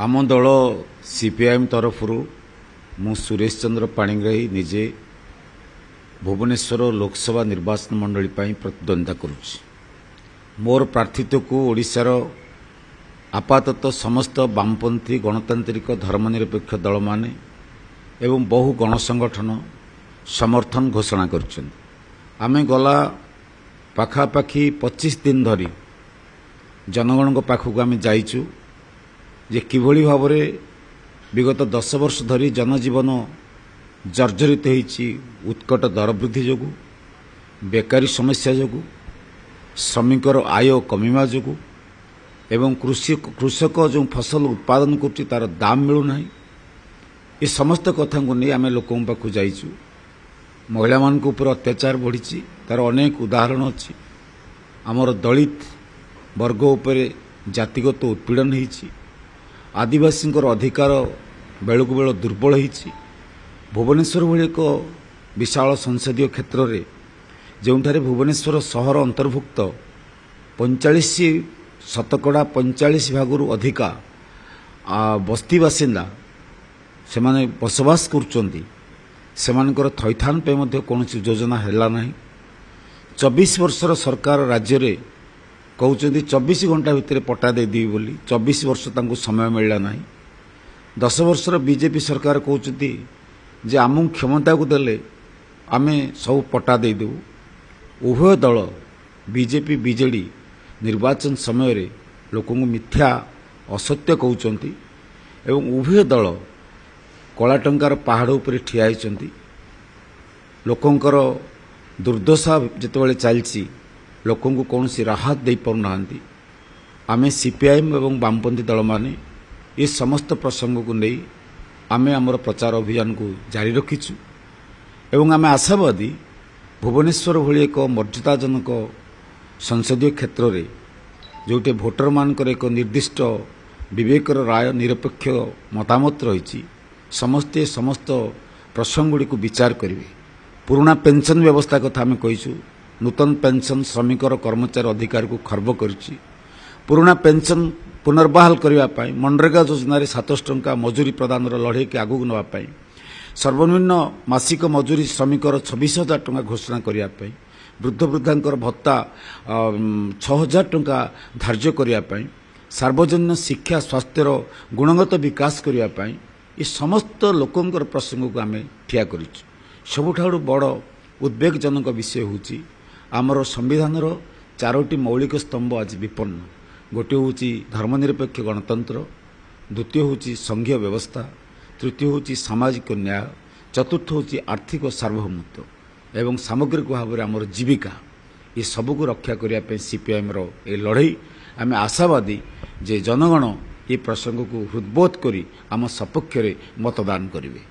ଆମ ଦଳ ସିପିଆଇଏମ୍ ତରଫରୁ ମୁଁ ସୁରେଶ ଚନ୍ଦ୍ର ପାଣିଗ୍ରାହୀ ନିଜେ ଭୁବନେଶ୍ୱର ଲୋକସଭା ନିର୍ବାଚନ ମଣ୍ଡଳୀ ପାଇଁ ପ୍ରତିଦ୍ୱନ୍ଦ୍ୱିତା କରୁଛି ମୋର ପ୍ରାର୍ଥୀତ୍ୱକୁ ଓଡ଼ିଶାର ଆପାତତଃ ସମସ୍ତ ବାମପନ୍ଥୀ ଗଣତାନ୍ତ୍ରିକ ଧର୍ମନିରପେକ୍ଷ ଦଳମାନେ ଏବଂ ବହୁ ଗଣସଂଗଠନ ସମର୍ଥନ ଘୋଷଣା କରିଛନ୍ତି ଆମେ ଗଲା ପାଖାପାଖି ପଚିଶ ଦିନ ଧରି ଜନଗଣଙ୍କ ପାଖକୁ ଆମେ ଯାଇଛୁ ଯେ କିଭଳି ଭାବରେ ବିଗତ ଦଶ ବର୍ଷ ଧରି ଜନଜୀବନ ଜର୍ଜରିତ ହୋଇଛି ଉତ୍କଟ ଦର ବୃଦ୍ଧି ଯୋଗୁଁ ବେକାରୀ ସମସ୍ୟା ଯୋଗୁଁ ଶ୍ରମିକର ଆୟ କମିବା ଯୋଗୁଁ ଏବଂ କୃଷକ ଯେଉଁ ଫସଲ ଉତ୍ପାଦନ କରୁଛି ତା'ର ଦାମ୍ ମିଳୁନାହିଁ ଏ ସମସ୍ତ କଥାଙ୍କୁ ନେଇ ଆମେ ଲୋକଙ୍କ ପାଖକୁ ଯାଇଛୁ ମହିଳାମାନଙ୍କ ଉପରେ ଅତ୍ୟାଚାର ବଢ଼ିଛି ତା'ର ଅନେକ ଉଦାହରଣ ଅଛି ଆମର ଦଳିତ ବର୍ଗ ଉପରେ ଜାତିଗତ ଉତ୍ପୀଡ଼ନ ହୋଇଛି ଆଦିବାସୀଙ୍କର ଅଧିକାର ବେଳକୁ ବେଳ ଦୁର୍ବଳ ହୋଇଛି ଭୁବନେଶ୍ୱର ଭଳି ଏକ ବିଶାଳ ସଂସଦୀୟ କ୍ଷେତ୍ରରେ ଯେଉଁଠାରେ ଭୁବନେଶ୍ୱର ସହର ଅନ୍ତର୍ଭୁକ୍ତ ପଇଁଚାଳିଶ ଶତକଡ଼ା ପଇଁଚାଳିଶ ଭାଗରୁ ଅଧିକା ବସ୍ତି ବାସିନ୍ଦା ସେମାନେ ବସବାସ କରୁଛନ୍ତି ସେମାନଙ୍କର ଥଇଥାନ ପାଇଁ ମଧ୍ୟ କୌଣସି ଯୋଜନା ହେଲା ନାହିଁ ଚବିଶ ବର୍ଷର ସରକାର ରାଜ୍ୟରେ କହୁଛନ୍ତି ଚବିଶ ଘଣ୍ଟା ଭିତରେ ପଟା ଦେଇଦେବି ବୋଲି ଚବିଶ ବର୍ଷ ତାଙ୍କୁ ସମୟ ମିଳିଲା ନାହିଁ ଦଶ ବର୍ଷର ବିଜେପି ସରକାର କହୁଛନ୍ତି ଯେ ଆମକୁ କ୍ଷମତାକୁ ଦେଲେ ଆମେ ସବୁ ପଟା ଦେଇଦେବୁ ଉଭୟ ଦଳ ବିଜେପି ବିଜେଡ଼ି ନିର୍ବାଚନ ସମୟରେ ଲୋକଙ୍କୁ ମିଥ୍ୟା ଅସତ୍ୟ କହୁଛନ୍ତି ଏବଂ ଉଭୟ ଦଳ କଳା ଟଙ୍କାର ପାହାଡ଼ ଉପରେ ଠିଆ ହୋଇଛନ୍ତି ଲୋକଙ୍କର ଦୁର୍ଦ୍ଦଶା ଯେତେବେଳେ ଚାଲିଛି ଲୋକଙ୍କୁ କୌଣସି ରାହତ ଦେଇପାରୁନାହାନ୍ତି ଆମେ ସିପିଆଇଏମ୍ ଏବଂ ବାମପନ୍ଥୀ ଦଳମାନେ ଏ ସମସ୍ତ ପ୍ରସଙ୍ଗକୁ ନେଇ ଆମେ ଆମର ପ୍ରଚାର ଅଭିଯାନକୁ ଜାରି ରଖିଛୁ ଏବଂ ଆମେ ଆଶାବାଦୀ ଭୁବନେଶ୍ୱର ଭଳି ଏକ ମର୍ଯ୍ୟାଦାଜନକ ସଂସଦୀୟ କ୍ଷେତ୍ରରେ ଯେଉଁଠି ଭୋଟରମାନଙ୍କର ଏକ ନିର୍ଦ୍ଦିଷ୍ଟ ବିବେକର ରାୟ ନିରପେକ୍ଷ ମତାମତ ରହିଛି ସମସ୍ତେ ସମସ୍ତ ପ୍ରସଙ୍ଗଗୁଡ଼ିକୁ ବିଚାର କରିବେ ପୁରୁଣା ପେନ୍ସନ୍ ବ୍ୟବସ୍ଥା କଥା ଆମେ କହିଛୁ ନୂତନ ପେନ୍ସନ୍ ଶ୍ରମିକର କର୍ମଚାରୀ ଅଧିକାରକୁ ଖର୍ବ କରିଛି ପୁରୁଣା ପେନ୍ସନ୍ ପୁନର୍ବାହାଲ କରିବା ପାଇଁ ମନରେଗା ଯୋଜନାରେ ସାତଶହ ଟଙ୍କା ମଜୁରୀ ପ୍ରଦାନର ଲଢ଼େଇକୁ ଆଗକୁ ନେବା ପାଇଁ ସର୍ବନିମ୍ନ ମାସିକ ମଜୁରୀ ଶ୍ରମିକର ଛବିଶ ହଜାର ଟଙ୍କା ଘୋଷଣା କରିବା ପାଇଁ ବୃଦ୍ଧବୃଦ୍ଧାଙ୍କର ଭତ୍ତା ଛଅ ହଜାର ଟଙ୍କା ଧାର୍ଯ୍ୟ କରିବା ପାଇଁ ସାର୍ବଜନୀନ ଶିକ୍ଷା ସ୍ୱାସ୍ଥ୍ୟର ଗୁଣଗତ ବିକାଶ କରିବା ପାଇଁ ଏ ସମସ୍ତ ଲୋକଙ୍କର ପ୍ରସଙ୍ଗକୁ ଆମେ ଠିଆ କରିଛୁ ସବୁଠାରୁ ବଡ଼ ଉଦ୍ବେଗଜନକ ବିଷୟ ହେଉଛି ଆମର ସମ୍ବିଧାନର ଚାରୋଟି ମୌଳିକ ସ୍ତମ୍ଭ ଆଜି ବିପନ୍ନ ଗୋଟିଏ ହେଉଛି ଧର୍ମନିରପେକ୍ଷ ଗଣତନ୍ତ୍ର ଦ୍ୱିତୀୟ ହେଉଛି ସଂଘୀୟ ବ୍ୟବସ୍ଥା ତୃତୀୟ ହେଉଛି ସାମାଜିକ ନ୍ୟାୟ ଚତୁର୍ଥ ହେଉଛି ଆର୍ଥିକ ସାର୍ବଭୌମତ୍ୱ ଏବଂ ସାମଗ୍ରିକ ଭାବରେ ଆମର ଜୀବିକା ଏସବୁକୁ ରକ୍ଷା କରିବା ପାଇଁ ସିପିଆଇଏମ୍ର ଏହି ଲଢ଼େଇ ଆମେ ଆଶାବାଦୀ ଯେ ଜନଗଣ ଏ ପ୍ରସଙ୍ଗକୁ ହୃଦ୍ବୋଧ କରି ଆମ ସପକ୍ଷରେ ମତଦାନ କରିବେ